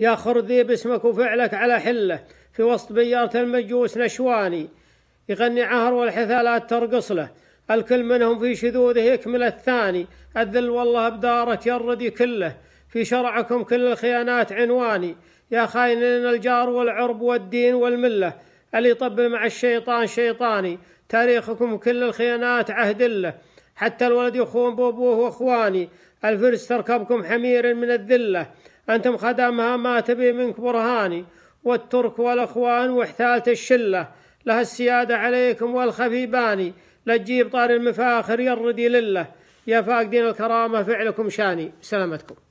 يا ذيب باسمك وفعلك على حله في وسط بيارة المجوس نشواني يغني عهر والحثالات ترقص له الكل منهم في شذوذه يكمل الثاني الذل والله بدارك يردي كله في شرعكم كل الخيانات عنواني يا خاينين الجار والعرب والدين والملة اللي يطبل مع الشيطان شيطاني تاريخكم كل الخيانات عهد له حتى الولد يخون بابوه واخواني الفرس تركبكم حمير من الذلة أنتم خدمها ما تبي منك برهاني والترك والأخوان واحتالت الشلة لها السيادة عليكم والخفي باني لا تجيب طار المفاخر يردي لله يا فاقدين الكرامة فعلكم شاني سلامتكم